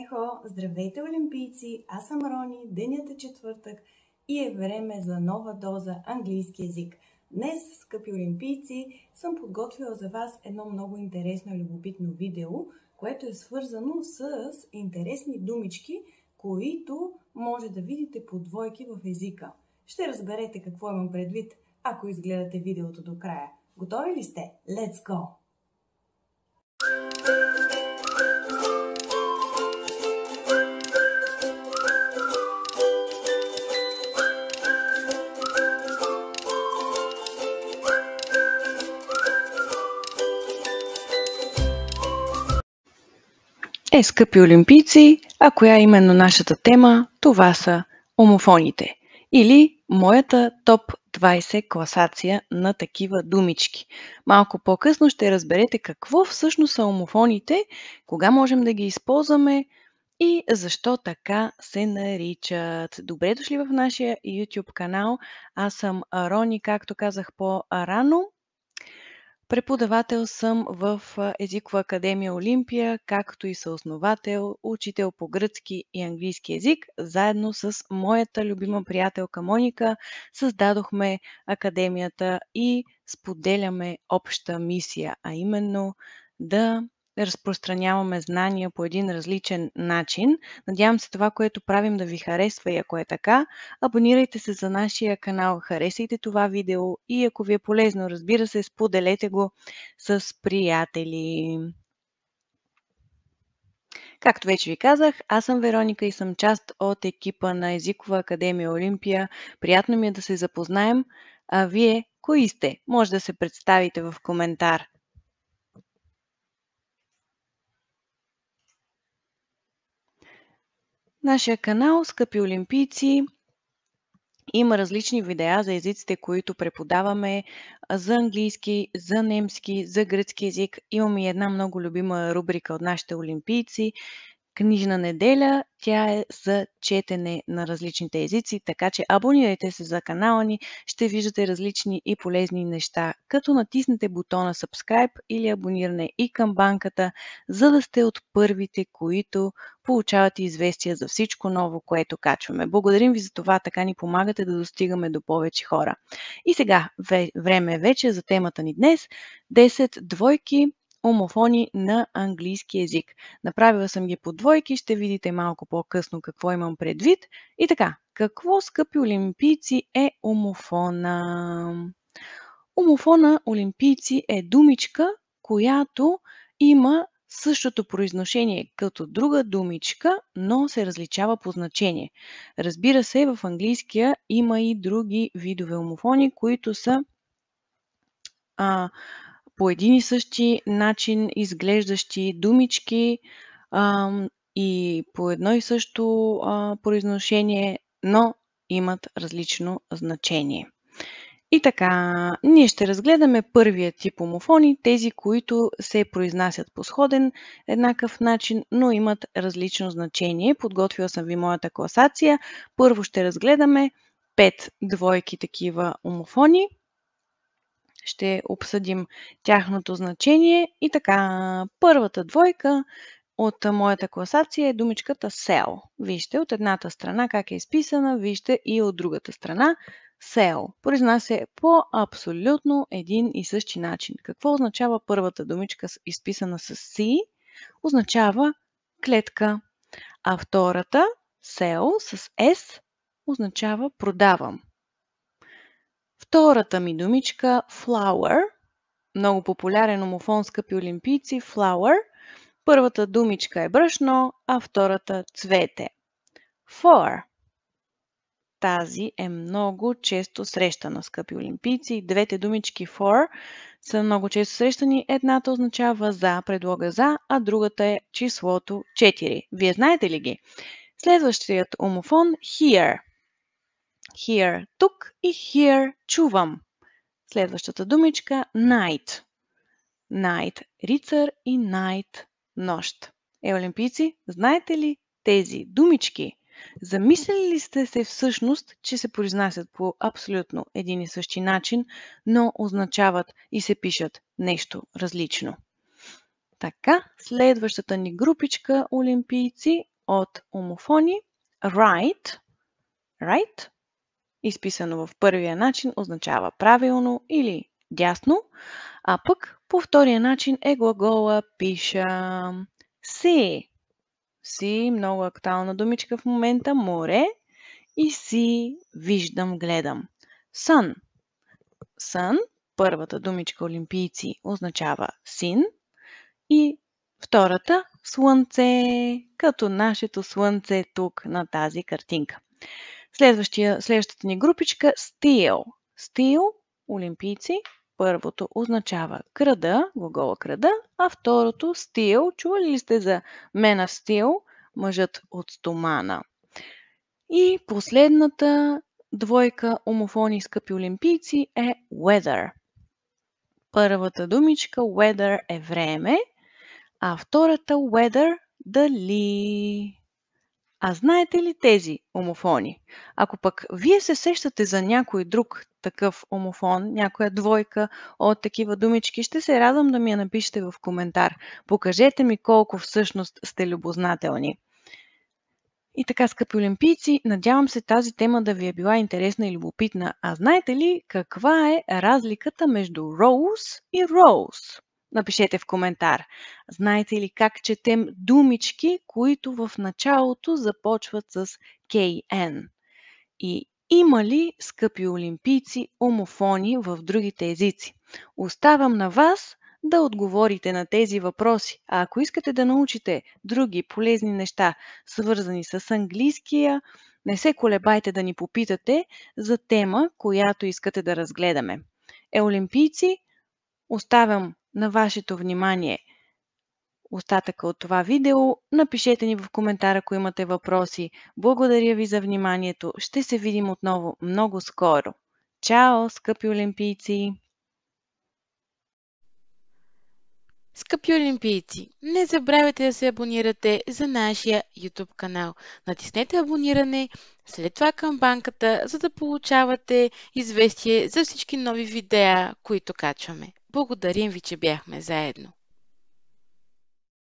Ехо, здравейте олимпийци, аз съм Рони, денят е четвъртък и е време за нова доза английски язик. Днес, скъпи олимпийци, съм подготвила за вас едно много интересно и любопитно видео, което е свързано с интересни думички, които може да видите по двойки в езика. Ще разберете какво имам предвид, ако изгледате видеото до края. Готови ли сте? Let's go! Е, скъпи олимпийци, а коя е именно нашата тема, това са омофоните или моята топ 20 класация на такива думички. Малко по-късно ще разберете какво всъщност са омофоните, кога можем да ги използваме и защо така се наричат. Добре дошли в нашия YouTube канал. Аз съм Рони, както казах по-рано. Преподавател съм в Езикова академия Олимпия, както и съосновател, учител по гръцки и английски език. Заедно с моята любима приятелка Моника създадохме академията и споделяме обща мисия, а именно да разпространяваме знания по един различен начин. Надявам се това, което правим да ви харесва и ако е така, абонирайте се за нашия канал, харесайте това видео и ако ви е полезно, разбира се, споделете го с приятели. Както вече ви казах, аз съм Вероника и съм част от екипа на Езикова академия Олимпия. Приятно ми е да се запознаем. А вие кои сте? Може да се представите в коментар. нашия канал, скъпи олимпийци, има различни видеа за езиците, които преподаваме за английски, за немски, за гръцки език. Имаме и една много любима рубрика от нашите олимпийци книжна неделя. Тя е за четене на различните езици, така че абонирайте се за канала ни, ще виждате различни и полезни неща, като натиснете бутона subscribe или абониране и камбанката, за да сте от първите, които получавате известия за всичко ново, което качваме. Благодарим ви за това, така ни помагате да достигаме до повече хора. И сега, време е вече за темата ни днес. 10 двойки Омофони на английски язик. Направила съм ги по двойки, ще видите малко по-късно какво имам предвид. И така, какво, скъпи олимпийци, е умофона? Омофона олимпийци е думичка, която има същото произношение като друга думичка, но се различава по значение. Разбира се, в английския има и други видове умофони, които са а, по един и същи начин изглеждащи думички а, и по едно и също а, произношение, но имат различно значение. И така, ние ще разгледаме първия тип омофони, тези, които се произнасят по сходен еднакъв начин, но имат различно значение. Подготвила съм ви моята класация. Първо ще разгледаме 5 двойки такива омофони – ще обсъдим тяхното значение. И така, първата двойка от моята класация е думичката sell. Вижте от едната страна как е изписана, вижте и от другата страна sell. Произнася е по абсолютно един и същи начин. Какво означава първата думичка изписана с C? Означава клетка. А втората, сел, с S, означава продавам. Втората ми думичка flower, много популярен умофон, скъпи олимпийци, flower. Първата думичка е брашно, а втората цвете. For. Тази е много често срещана, скъпи олимпийци. Двете думички for са много често срещани. Едната означава за, предлога за, а другата е числото 4. Вие знаете ли ги? Следващият умофон here. Hear – тук и hear – чувам. Следващата думичка – night. Night – рицар и night – нощ. Е, олимпийци, знаете ли тези думички? Замислили ли сте се всъщност, че се произнасят по абсолютно един и същи начин, но означават и се пишат нещо различно? Така, следващата ни групичка олимпийци от омофони – right, right изписано в първия начин, означава правилно или дясно, а пък по втория начин е глагола пиша. Си. Си, много актуална думичка в момента, море. И си, виждам, гледам. Сън. Сън, първата думичка олимпийци означава син и втората слънце, като нашето слънце е тук на тази картинка. Следващия, следващата ни групичка стил. Стил олимпийци. Първото означава крада, глагола крада, а второто стил. Чували ли сте за Man of Steel, мъжът от стомана? И последната двойка умофони скъпи олимпийци е weather. Първата думичка weather е време, а втората weather дали. А знаете ли тези омофони? Ако пък вие се сещате за някой друг такъв омофон, някоя двойка от такива думички, ще се радвам да ми я напишете в коментар. Покажете ми колко всъщност сте любознателни. И така, скъпи олимпийци, надявам се тази тема да ви е била интересна и любопитна. А знаете ли каква е разликата между Rose и Rose? напишете в коментар. Знаете ли как четем думички, които в началото започват с KN? И има ли, скъпи олимпийци, омофони в другите езици? Оставам на вас да отговорите на тези въпроси. А ако искате да научите други полезни неща, свързани с английския, не се колебайте да ни попитате за тема, която искате да разгледаме. Е, олимпийци, оставям на вашето внимание остатъка от това видео. Напишете ни в коментар, ако имате въпроси. Благодаря ви за вниманието. Ще се видим отново много скоро. Чао, скъпи олимпийци! Скъпи олимпийци, не забравяйте да се абонирате за нашия YouTube канал. Натиснете абониране, след това камбанката, за да получавате известие за всички нови видеа, които качваме. Благодарим ви, че бяхме заедно.